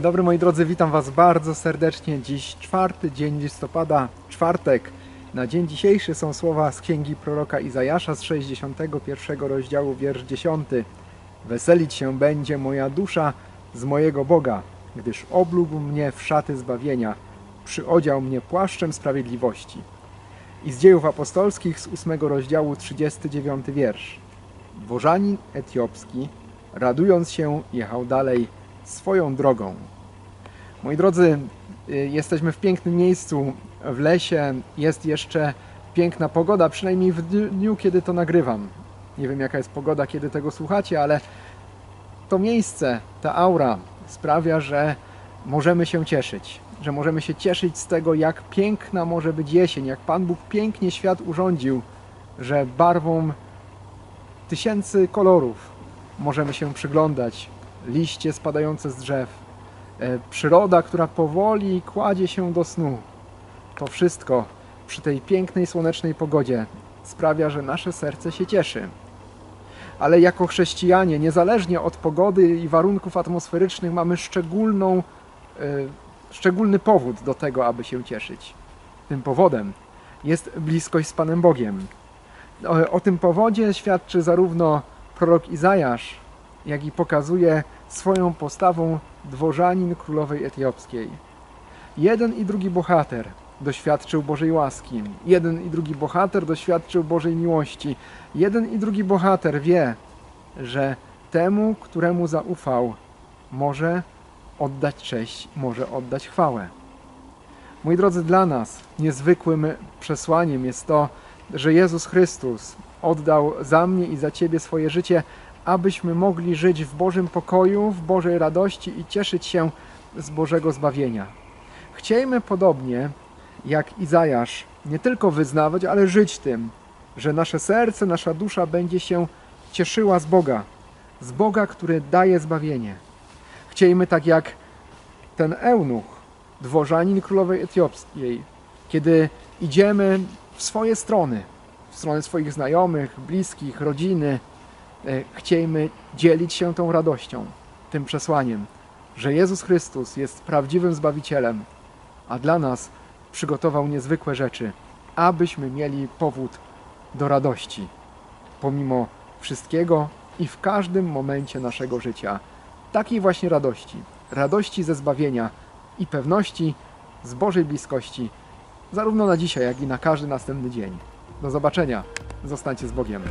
Dzień dobry moi drodzy, witam Was bardzo serdecznie. Dziś czwarty dzień listopada, czwartek. Na dzień dzisiejszy są słowa z księgi proroka Izajasza z 61 rozdziału, wiersz 10. Weselić się będzie moja dusza z mojego Boga, gdyż oblubł mnie w szaty zbawienia, przyodział mnie płaszczem sprawiedliwości. I z dziejów apostolskich z 8 rozdziału 39 wiersz. Bożanin etiopski, radując się, jechał dalej swoją drogą. Moi drodzy, y, jesteśmy w pięknym miejscu, w lesie. Jest jeszcze piękna pogoda, przynajmniej w dniu, kiedy to nagrywam. Nie wiem, jaka jest pogoda, kiedy tego słuchacie, ale to miejsce, ta aura sprawia, że możemy się cieszyć. Że możemy się cieszyć z tego, jak piękna może być jesień, jak Pan Bóg pięknie świat urządził, że barwą tysięcy kolorów możemy się przyglądać. Liście spadające z drzew, E, przyroda, która powoli kładzie się do snu. To wszystko przy tej pięknej, słonecznej pogodzie sprawia, że nasze serce się cieszy. Ale jako chrześcijanie, niezależnie od pogody i warunków atmosferycznych, mamy szczególną, yy, szczególny powód do tego, aby się cieszyć. Tym powodem jest bliskość z Panem Bogiem. O, o tym powodzie świadczy zarówno prorok Izajasz, jak i pokazuje swoją postawą dworzanin królowej etiopskiej. Jeden i drugi bohater doświadczył Bożej łaski, jeden i drugi bohater doświadczył Bożej miłości, jeden i drugi bohater wie, że temu, któremu zaufał, może oddać cześć, może oddać chwałę. Moi drodzy, dla nas niezwykłym przesłaniem jest to, że Jezus Chrystus oddał za mnie i za Ciebie swoje życie, abyśmy mogli żyć w Bożym pokoju, w Bożej radości i cieszyć się z Bożego zbawienia. Chciejmy podobnie jak Izajasz nie tylko wyznawać, ale żyć tym, że nasze serce, nasza dusza będzie się cieszyła z Boga, z Boga, który daje zbawienie. Chciejmy tak jak ten eunuch, dworzanin królowej etiopskiej, kiedy idziemy w swoje strony, w strony swoich znajomych, bliskich, rodziny, E, chciejmy dzielić się tą radością, tym przesłaniem, że Jezus Chrystus jest prawdziwym Zbawicielem, a dla nas przygotował niezwykłe rzeczy, abyśmy mieli powód do radości, pomimo wszystkiego i w każdym momencie naszego życia. Takiej właśnie radości, radości ze zbawienia i pewności z Bożej bliskości, zarówno na dzisiaj, jak i na każdy następny dzień. Do zobaczenia, zostańcie z Bogiem.